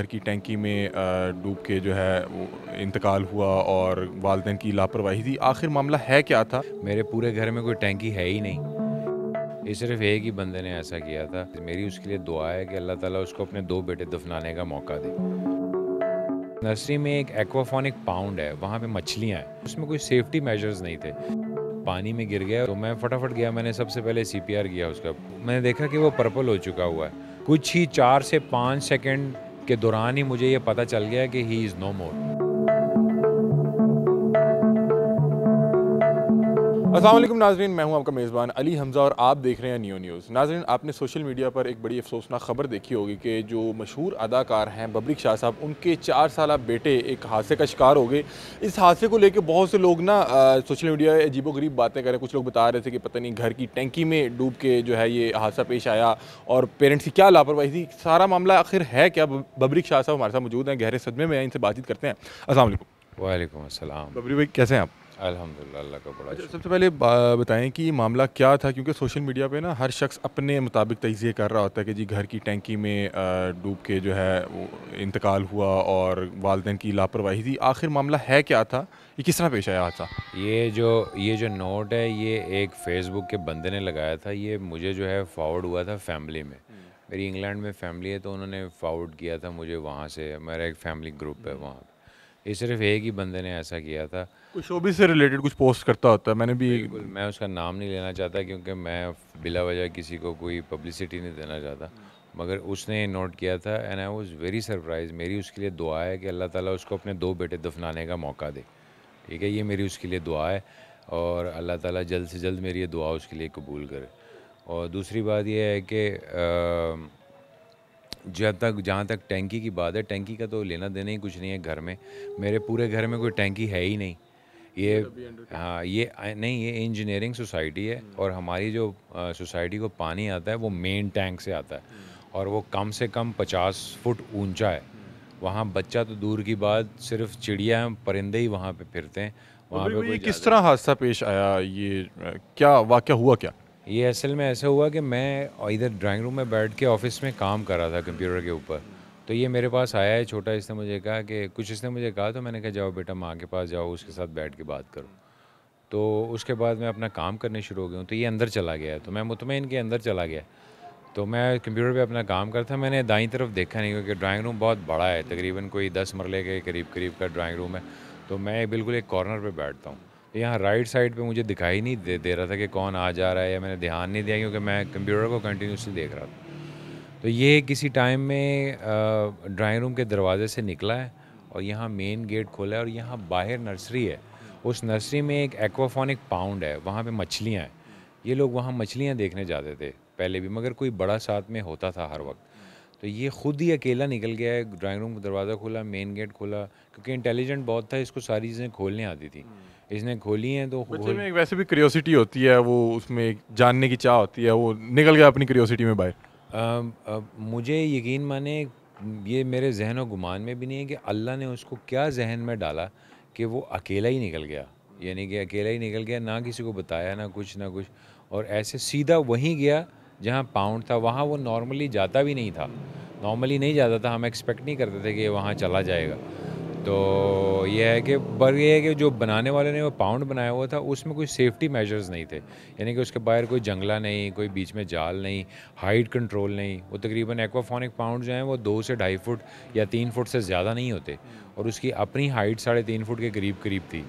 घर की टैंकी में डूब के जो है इंतकाल हुआ और वालदेन की लापरवाही थी आखिर मामला है क्या था मेरे पूरे घर में कोई टैंकी है ही नहीं ये सिर्फ एक ही बंदे ने ऐसा किया था मेरी उसके लिए दुआ है कि अल्लाह ताला उसको अपने दो बेटे दफनाने का मौका दे नर्सरी में एक एक्वाफोनिक पाउंड है वहाँ पे मछलियाँ हैं उसमें कोई सेफ्टी मेजर्स नहीं थे पानी में गिर गया तो मैं फटाफट गया मैंने सबसे पहले सी किया उसका मैंने देखा कि वो पर्पल हो चुका हुआ है कुछ ही चार से पाँच सेकेंड के दौरान ही मुझे ये पता चल गया कि he is no more Aslam Nazreen मैं हूं आपका मेज़बान अली हमज़ा और आप देख रहे हैं न्यू न्यूज़ नाजरीन आपने सोशल मीडिया पर एक बड़ी अफसोसनाक खबर देखी होगी कि जो मशहूर अदाकार हैं बबरिक शाह साहब उनके चार साल बेटे एक हादसे का शिकार हो गए इस हादसे को लेकर बहुत से लोग ना सोशल मीडिया अजीबो गरीब बातें करें कुछ लोग बता रहे थे कि पता नहीं घर की टेंकी में डूब के जो है ये हादसा पेश आया और पेरेंट्स की क्या लापरवाही थी सारा मामला आखिर है क्या बबरिक शाह साहब हमारे साथ मौजूद हैं गहरे सदमे में इनसे बातचीत करते हैं असल वाईक असलम बबरी भाई कैसे हैं आप अल्हम्दुलिल्लाह का बड़ा अच्छा, सबसे पहले बताएं कि मामला क्या था क्योंकि सोशल मीडिया पे ना हर शख्स अपने मुताबिक तजिए कर रहा होता है कि जी घर की टैंकी में डूब के जो है इंतकाल हुआ और वालदेन की लापरवाही थी आखिर मामला है क्या था ये किस तरह पेश आया था ये जो ये जो नोट है ये एक फ़ेसबुक के बंदे ने लगाया था ये मुझे जो है फॉरवर्ड हुआ था फैमिली में हम्म। मेरी इंग्लैंड में फैमिली है तो उन्होंने फॉरवर्ड किया था मुझे वहाँ से मेरा एक फैमिली ग्रुप है वहाँ ये सिर्फ एक ही बंदे ने ऐसा किया था कुछ शोबी से रिलेटेड कुछ पोस्ट करता होता है मैंने भी मैं उसका नाम नहीं लेना चाहता क्योंकि मैं बिला वजह किसी को कोई पब्लिसिटी नहीं देना चाहता मगर उसने नोट किया था and I was very surprise मेरी उसके लिए दुआ है कि अल्लाह ताला उसको अपने दो बेटे दफनाने का मौका दे ठीक है ये मेरी उसके लिए दुआ है और अल्लाह ताला जल्द से जल्द मेरी ये दुआ उसके लिए कबूल करे और दूसरी बात यह है कि जब तक जहाँ तक टैंकी की बात है टैंकी का तो लेना देना ही कुछ नहीं है घर में मेरे पूरे घर में कोई टैंकी है ही नहीं ये तो हाँ ये नहीं ये इंजीनियरिंग सोसाइटी है hmm. और हमारी जो सोसाइटी को पानी आता है वो मेन टैंक से आता है hmm. और वो कम से कम पचास फुट ऊंचा है hmm. वहाँ बच्चा तो दूर की बात सिर्फ चिड़िया परिंदे ही वहाँ पे फिरते हैं तो वहाँ पे किस तरह हादसा पेश आया ये क्या वाक़ हुआ क्या ये असल में ऐसा हुआ कि मैं इधर ड्राइंग रूम में बैठ के ऑफिस में काम कर रहा था कंप्यूटर के ऊपर तो ये मेरे पास आया है छोटा इसने मुझे कहा कि कुछ इसने मुझे कहा तो मैंने कहा जाओ बेटा माँ के पास जाओ उसके साथ बैठ के बात करो तो उसके बाद मैं अपना काम करने शुरू हो गया हूँ तो ये अंदर चला गया तो मैं मुतमिन के अंदर चला गया तो मैं कंप्यूटर पे अपना काम करता मैंने दाई तरफ देखा नहीं क्योंकि ड्राइंग रूम बहुत बड़ा है तकरीबन कोई दस मरले के करीब करीब का ड्राइंग रूम है तो मैं बिल्कुल एक कॉर्नर पर बैठता हूँ यहाँ राइट साइड पे मुझे दिखाई नहीं दे दे रहा था कि कौन आ जा रहा है या मैंने ध्यान नहीं दिया क्योंकि मैं कंप्यूटर को कंटिन्यूसली देख रहा था तो ये किसी टाइम में ड्राइंग रूम के दरवाजे से निकला है और यहाँ मेन गेट खोला है और यहाँ बाहर नर्सरी है उस नर्सरी में एक एक्वाफोनिक पाउंड है वहाँ पर मछलियाँ हैं ये लोग वहाँ मछलियाँ देखने जाते थे पहले भी मगर कोई बड़ा साथ में होता था हर वक्त तो ये खुद ही अकेला निकल गया है ड्राइंग रूम का दरवाज़ा खोला मेन गेट खोला क्योंकि इंटेलिजेंट बहुत था इसको सारी चीज़ें खोलने आती थी इसने खोली हैं तो बच्चे में वैसे भी क्रियोसिटी होती है वो उसमें जानने की चाह होती है वो निकल गया अपनी क्रियोसिटी में बाहर मुझे यकीन माने ये मेरे जहन और गुमान में भी नहीं है कि अल्लाह ने उसको क्या जहन में डाला कि वो अकेला ही निकल गया यानी कि अकेला ही निकल गया ना किसी को बताया ना कुछ ना कुछ और ऐसे सीधा वहीं गया जहाँ पाउंड था वहाँ वो नॉर्मली जाता भी नहीं था नॉर्मली नहीं जाता था हम एक्सपेक्ट नहीं करते थे कि वहाँ चला जाएगा तो ये है कि पर यह है कि जो बनाने वाले ने वो पाउंड बनाया हुआ था उसमें कोई सेफ्टी मेजर्स नहीं थे यानी कि उसके बाहर कोई जंगला नहीं कोई बीच में जाल नहीं हाइट कंट्रोल नहीं वो तकरीबन एक्वाफोनिक पाउंड जो हैं वो दो से ढाई फुट या तीन फुट से ज़्यादा नहीं होते और उसकी अपनी हाइट साढ़े तीन फुट के करीब करीब थी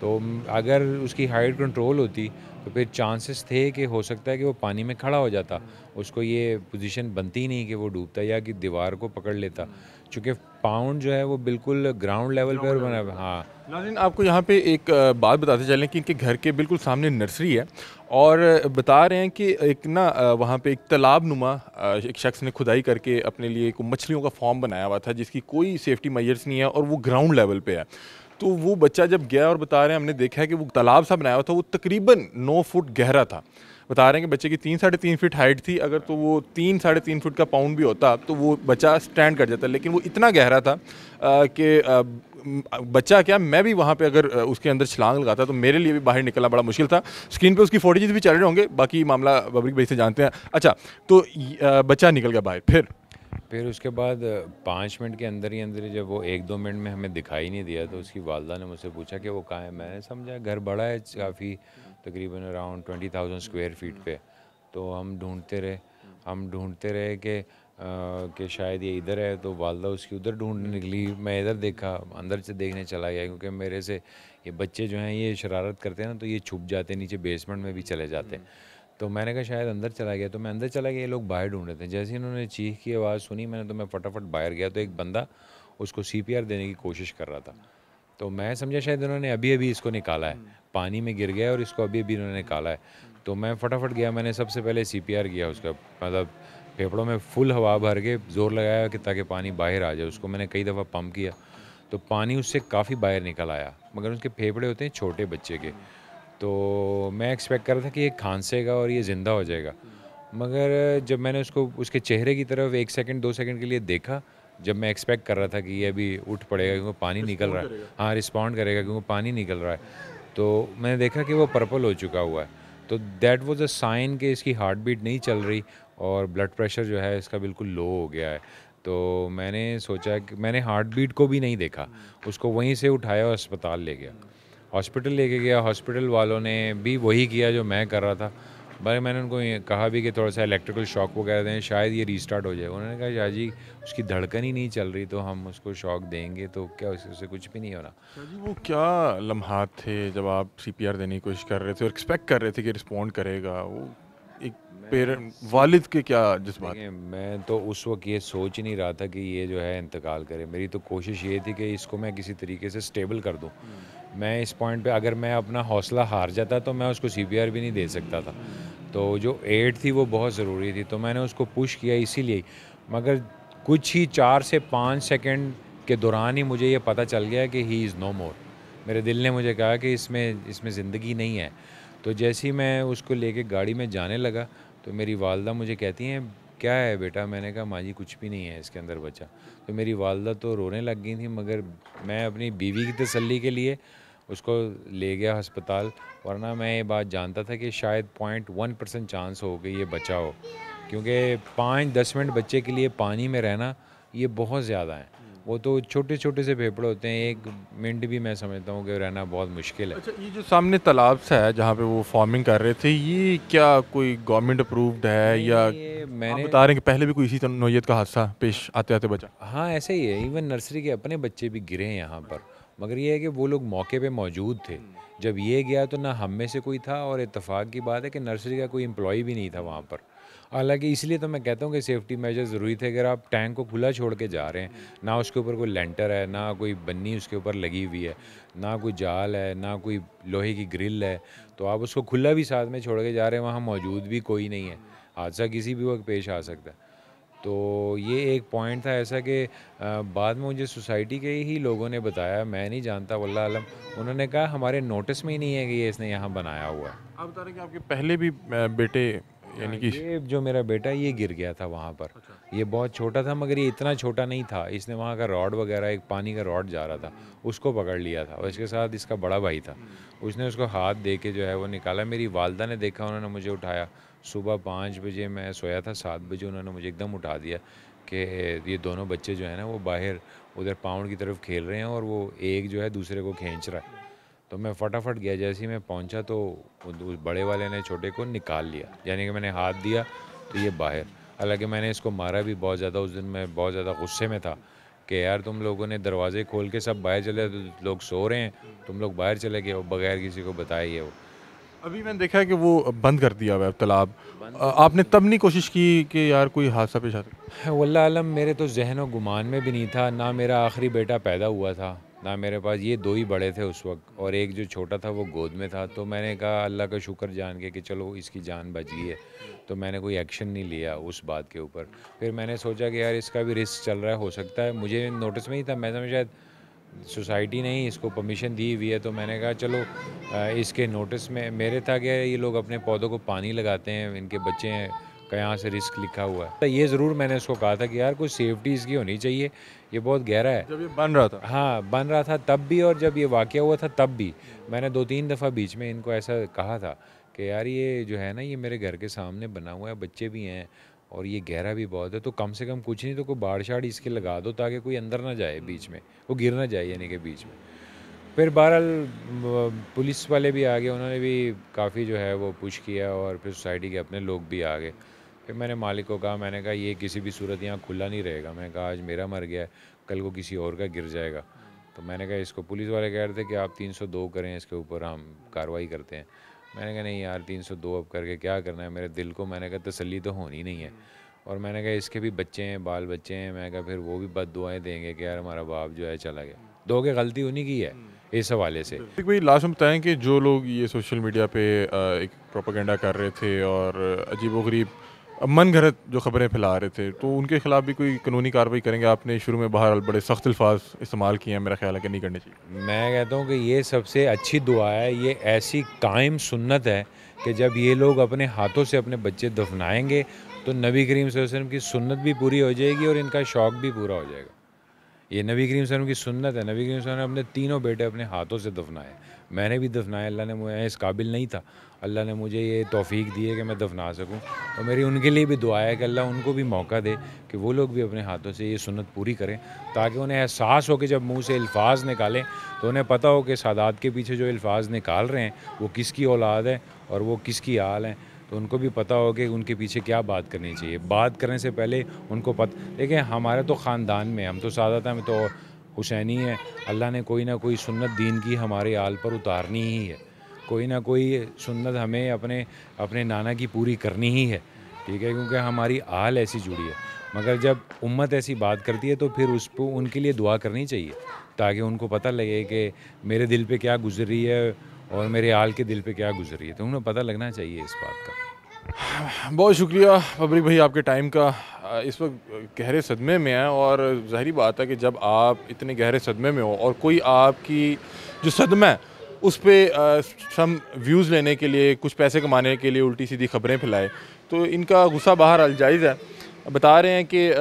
तो अगर उसकी हाइट कंट्रोल होती तो फिर चांसेस थे कि हो सकता है कि वो पानी में खड़ा हो जाता उसको ये पोजीशन बनती नहीं कि वो डूबता या कि दीवार को पकड़ लेता चूँकि कंपाउंड जो है वो बिल्कुल ग्राउंड लेवल पर बना हाँ नाजिन आपको यहाँ पे एक बात बताते चलें कि इनके घर के बिल्कुल सामने नर्सरी है और बता रहे हैं कि एक ना वहाँ पे एक तालाब नुमा एक शख्स ने खुदाई करके अपने लिए एक मछलियों का फॉर्म बनाया हुआ था जिसकी कोई सेफ्टी मैयर्स नहीं है और वो ग्राउंड लेवल पे है तो वो बच्चा जब गया और बता रहे हैं हमने देखा है कि वो तालाब सा बनाया हुआ था वो तकरीबन नौ फुट गहरा था बता रहे हैं कि बच्चे की तीन साढ़े तीन फीट हाइट थी अगर तो वो तीन साढ़े तीन फीट का पाउंड भी होता तो वो बच्चा स्टैंड कर जाता लेकिन वो इतना गहरा था कि बच्चा क्या मैं भी वहाँ पे अगर उसके अंदर छलांग लगाता तो मेरे लिए भी बाहर निकलना बड़ा मुश्किल था स्क्रीन पे उसकी फोटेज भी चल रहे होंगे बाकी मामला बबरी भाई से जानते हैं अच्छा तो बच्चा निकल गया बाहर फिर फिर उसके बाद पाँच मिनट के अंदर ही अंदर ही जब वो एक दो मिनट में हमें दिखाई नहीं दिया तो उसकी वालदा ने मुझसे पूछा कि वो कहाँ है मैंने समझा घर बड़ा है काफ़ी तकरीबन around twenty thousand square feet पे तो हम ढूंढते रहे हम ढूंढते रहे कि कि शायद ये इधर है तो वालदा उसकी उधर ढूंढने निकली मैं इधर देखा अंदर से देखने चला गया क्योंकि मेरे से ये बच्चे जो हैं ये शरारत करते हैं ना तो ये छुप जाते हैं नीचे बेसमेंट में भी चले जाते हैं तो मैंने कहा शायद अंदर चला गया तो मैं अंदर चला गया ये लोग बाहर ढूंढ रहे थे जैसे ही इन्होंने चीख की आवाज़ सुनी मैंने तो मैं फटाफट बाहर गया तो एक बंदा उसको सी देने की कोशिश कर रहा था तो मैं समझा शायद उन्होंने अभी अभी इसको निकाला है पानी में गिर गया और इसको अभी अभी इन्होंने निकाला है तो मैं फटाफट गया मैंने सबसे पहले सी किया उसका मतलब फेफड़ों में फुल हवा भर के जोर लगाया कि ताकि पानी बाहर आ जाए उसको मैंने कई दफ़ा पम्प किया तो पानी उससे काफ़ी बाहर निकल आया मगर उसके फेफड़े होते हैं छोटे बच्चे के तो मैं एक्सपेक्ट कर रहा था कि ये खांसेगा और ये ज़िंदा हो जाएगा मगर जब मैंने उसको उसके चेहरे की तरफ एक सेकंड दो सेकंड के लिए देखा जब मैं एक्सपेक्ट कर रहा था कि ये अभी उठ पड़ेगा क्योंकि हाँ, पानी निकल रहा है हाँ रिस्पॉन्ड करेगा क्योंकि पानी निकल रहा है तो मैंने देखा कि वो पर्पल हो चुका हुआ है तो दैट वॉज अ साइन कि इसकी हार्ट बीट नहीं चल रही और ब्लड प्रेशर जो है इसका बिल्कुल लो हो गया है तो मैंने सोचा कि मैंने हार्ट बीट को भी नहीं देखा उसको वहीं से उठाया और अस्पताल ले गया हॉस्पिटल लेके गया हॉस्पिटल वालों ने भी वही किया जो मैं कर रहा था भाई मैंने उनको कहा भी कि थोड़ा सा इलेक्ट्रिकल शॉक वगैरह दें शायद ये रीस्टार्ट हो जाए उन्होंने कहा शाह जी उसकी धड़कन ही नहीं चल रही तो हम उसको शॉक देंगे तो क्या उससे कुछ भी नहीं होना जी वो क्या लम्हात थे जब आप सी देने की कोशिश कर रहे थे और एक्सपेक्ट कर रहे थे कि रिस्पॉन्ड करेगा वो पेरेंट वालिद के क्या जज्बात मैं तो उस वक्त ये सोच ही नहीं रहा था कि ये जो है इंतकाल करे मेरी तो कोशिश ये थी कि इसको मैं किसी तरीके से स्टेबल कर दूँ हम्म। मैं इस पॉइंट पे अगर मैं अपना हौसला हार जाता तो मैं उसको सी भी नहीं दे सकता था हम्म। तो जो एड थी वो बहुत ज़रूरी थी तो मैंने उसको पुश किया इसीलिए मगर कुछ ही चार से पाँच सेकेंड के दौरान ही मुझे ये पता चल गया कि ही इज़ नो मोर मेरे दिल ने मुझे कहा कि इसमें इसमें ज़िंदगी नहीं है तो जैसे ही मैं उसको लेके गाड़ी में जाने लगा तो मेरी वालदा मुझे कहती हैं क्या है बेटा मैंने कहा माँ जी कुछ भी नहीं है इसके अंदर बच्चा तो मेरी वालदा तो रोने लग गई थी मगर मैं अपनी बीवी की तसल्ली के लिए उसको ले गया अस्पताल वरना मैं ये बात जानता था कि शायद पॉइंट वन परसेंट चांस हो कि ये बचा हो क्योंकि पाँच दस मिनट बच्चे के लिए पानी में रहना ये बहुत ज़्यादा है वो तो छोटे छोटे से फेफड़े होते हैं एक मिनट भी मैं समझता हूँ कि रहना बहुत मुश्किल है अच्छा ये जो सामने तालाब सा है जहाँ पे वो फार्मिंग कर रहे थे ये क्या कोई गवर्नमेंट अप्रूव्ड है या मैंने बता रहे हैं कि पहले भी कोई इसी नोयत का हादसा पेश आते आते बचा हाँ ऐसे ही है इवन नर्सरी के अपने बच्चे भी गिरे हैं यहाँ पर मगर ये है कि वो लोग मौके पर मौजूद थे जब ये गया तो ना हम में से कोई था और इतफाक़ की बात है कि नर्सरी का कोई एम्प्लॉय भी नहीं था वहाँ पर हालांकि इसलिए तो मैं कहता हूँ कि सेफ्टी मेजर ज़रूरी थे अगर आप टैंक को खुला छोड़ के जा रहे हैं ना उसके ऊपर कोई लेंटर है ना कोई बन्नी उसके ऊपर लगी हुई है ना कोई जाल है ना कोई लोहे की ग्रिल है तो आप उसको खुला भी साथ में छोड़ के जा रहे हैं वहाँ मौजूद भी कोई नहीं है हादसा किसी भी वक्त पेश आ सकता है तो ये एक पॉइंट था ऐसा कि बाद में मुझे सोसाइटी के ही लोगों ने बताया मैं नहीं जानता वल्ला आलम उन्होंने कहा हमारे नोटिस में ही नहीं है कि ये इसने यहाँ बनाया हुआ है आप बता रहे कि आपके पहले भी बेटे हाँ, यानी कि ये जो मेरा बेटा ये गिर गया था वहाँ पर अच्छा। ये बहुत छोटा था मगर ये इतना छोटा नहीं था इसने वहाँ का रॉड वगैरह एक पानी का रॉड जा रहा था उसको पकड़ लिया था और इसके साथ इसका बड़ा भाई था उसने उसको हाथ दे के जो है वो निकाला मेरी वालदा ने देखा उन्होंने मुझे उठाया सुबह पाँच बजे मैं सोया था सात बजे उन्होंने मुझे एकदम उठा दिया कि ये दोनों बच्चे जो है ना वो बाहर उधर पाउंड की तरफ खेल रहे हैं और वो एक जो है दूसरे को खींच रहा है तो मैं फटाफट गया जैसे ही मैं पहुंचा तो उस बड़े वाले ने छोटे को निकाल लिया यानी कि मैंने हाथ दिया तो ये बाहर हालांकि मैंने इसको मारा भी बहुत ज़्यादा उस दिन मैं बहुत ज़्यादा गुस्से में था कि यार तुम लोगों ने दरवाजे खोल के सब बाहर चले तो लोग सो रहे हैं तुम लोग बाहर चले गए हो बगैर किसी को बताए ये वो अभी मैंने देखा है कि वो बंद कर दिया हुआ तालाब आपने तब नहीं कोशिश की कि यार कोई हादसा पेश आता वल्ला आलम मेरे तो जहन व गुमान में भी नहीं था ना मेरा आखिरी बेटा पैदा हुआ था ना मेरे पास ये दो ही बड़े थे उस वक्त और एक जो छोटा था वो गोद में था तो मैंने कहा अल्लाह का शुक्र जान के कि चलो इसकी जान बच गई है तो मैंने कोई एक्शन नहीं लिया उस बात के ऊपर फिर मैंने सोचा कि यार इसका भी रिस्क चल रहा है हो सकता है मुझे नोटिस में ही था मैं समझ शायद सोसाइटी ने ही इसको परमिशन दी हुई है तो मैंने कहा चलो इसके नोटिस में मेरे था कि ये लोग अपने पौधों को पानी लगाते हैं इनके बच्चे हैं का यहाँ से रिस्क लिखा हुआ है तो ये ज़रूर मैंने उसको कहा था कि यार कुछ सेफ्टी इसकी होनी चाहिए ये बहुत गहरा है जब ये बन रहा था हाँ बन रहा था तब भी और जब ये वाक़ हुआ था तब भी मैंने दो तीन दफ़ा बीच में इनको ऐसा कहा था कि यार ये जो है ना ये मेरे घर के सामने बना हुआ है बच्चे भी हैं और ये गहरा भी बहुत है तो कम से कम कुछ नहीं तो कोई बाड़ शाड़ इसके लगा दो ताकि कोई अंदर ना जाए बीच में वो गिर ना जाए यानी कि बीच में फिर बहरहाल पुलिस वाले भी आ गए उन्होंने भी काफ़ी जो है वो पुश किया और फिर सोसाइटी के अपने लोग भी आ गए फिर मैंने मालिक को कहा मैंने कहा ये किसी भी सूरत यहाँ खुला नहीं रहेगा मैंने कहा आज मेरा मर गया है कल को किसी और का गिर जाएगा तो मैंने कहा इसको पुलिस वाले कह रहे थे कि आप 302 करें इसके ऊपर हम कार्रवाई करते हैं मैंने कहा नहीं यार 302 अब करके क्या करना है मेरे दिल को मैंने कहा तसली तो होनी नहीं है और मैंने कहा इसके भी बच्चे हैं बाल बच्चे हैं मैंने कहा फिर वो भी बद दुआएँ देंगे कि यार हमारा बाप जो है चला गया दो तो के गलती उन्हीं की है इस हवाले से भाई लास्ट में बताएं कि जो लोग ये सोशल मीडिया पे एक प्रोपागेंडा कर रहे थे और अजीब गरीब मन घरत जो खबरें फैला रहे थे तो उनके खिलाफ भी कोई कानूनी कार्रवाई करेंगे आपने शुरू में बाहर बड़े सख्त अल्फाज इस्तेमाल किए हैं मेरा ख्याल है कि नहीं करने चाहिए मैं कहता हूँ कि ये सबसे अच्छी दुआ है ये ऐसी कायम सुन्नत है कि जब ये लोग अपने हाथों से अपने बच्चे दफनाएंगे तो नबी करीम वसल्लम की सुन्नत भी पूरी हो जाएगी और इनका शौक़ भी पूरा हो जाएगा ये नबी करीम सलम की सुन्नत है नबी करीम सलम ने अपने तीनों बेटे अपने हाथों से दफनाए मैंने भी दफनाया अल्लाह ने मुझे इस काबिल नहीं था अल्लाह ने मुझे ये तोफ़ी दी है कि मैं दफना सकूँ और तो मेरी उनके लिए भी दुआ है कि अल्लाह उनको भी मौका दे कि वो लोग भी अपने हाथों से ये सुन्नत पूरी करें ताकि उन्हें एहसास हो कि जब मुँह से अल्फाज निकालें तो उन्हें पता हो कि सादात के पीछे जो अल्फाज निकाल रहे हैं वो किसकी औलाद है और वो किसकी आल हैं तो उनको भी पता हो कि उनके पीछे क्या बात करनी चाहिए बात करने से पहले उनको पता देखिए हमारे तो ख़ानदान में हम तो सादा में तो हुसैनी है अल्लाह ने कोई ना कोई सुन्नत दीन की हमारे आल पर उतारनी ही है कोई ना कोई सुन्नत हमें अपने अपने नाना की पूरी करनी ही है ठीक है क्योंकि हमारी आल ऐसी जुड़ी है मगर जब उम्मत ऐसी बात करती है तो फिर उस पर उनके लिए दुआ करनी चाहिए ताकि उनको पता लगे कि मेरे दिल पे क्या गुजर रही है और मेरे आल के दिल पे क्या गुजरी है तो उन्हें पता लगना चाहिए इस बात का बहुत शुक्रिया बबरी भाई आपके टाइम का इस वक्त गहरे सदमे में है और जाहरी बात है कि जब आप इतने गहरे सदमे में हो और कोई आपकी जो सदमा है उस पर सम व्यूज़ लेने के लिए कुछ पैसे कमाने के लिए उल्टी सीधी खबरें फैलाए तो इनका गुस्सा बाहर अलजाइज़ है बता रहे हैं कि आ,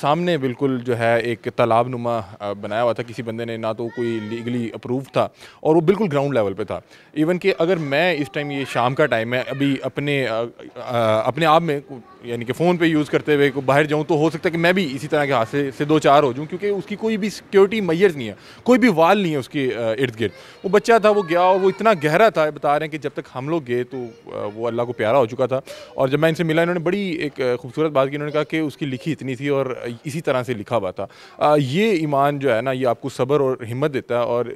सामने बिल्कुल जो है एक तालाब नुमा बनाया हुआ था किसी बंदे ने ना तो कोई लीगली अप्रूव था और वो बिल्कुल ग्राउंड लेवल पे था इवन कि अगर मैं इस टाइम ये शाम का टाइम है अभी अपने आ, आ, अपने आप में यानी कि फ़ोन पे यूज़ करते हुए बाहर जाऊँ तो हो सकता है कि मैं भी इसी तरह के हादसे से दो चार हो जाऊँ क्योंकि उसकी कोई भी सिक्योरिटी मैयर नहीं है कोई भी वाल नहीं है उसके इर्द गिर्द वो बच्चा था वो गया और वो इतना गहरा था बता रहे हैं कि जब तक हम लोग गए तो वो अल्लाह को प्यारा हो चुका था और जब मैं इनसे मिला इन्होंने बड़ी एक खूबसूरत बात की इन्होंने कहा कि उसकी लिखी इतनी थी और इसी तरह से लिखा हुआ था ये ईमान जो है ना ये आपको सब्र और हिम्मत देता है और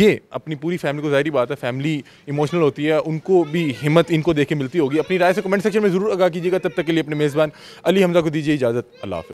ये अपनी पूरी फैमिली को ज़ाहरी बात है फैमिली इमोशनल होती है उनको भी हिम्मत इनको देख के मिलती होगी अपनी राय से कमेंट सेक्शन में ज़रूर आगा कीजिएगा तब तक के लिए अपने मेज़बान अली हमजा को दीजिए इजाज़त अल्लाह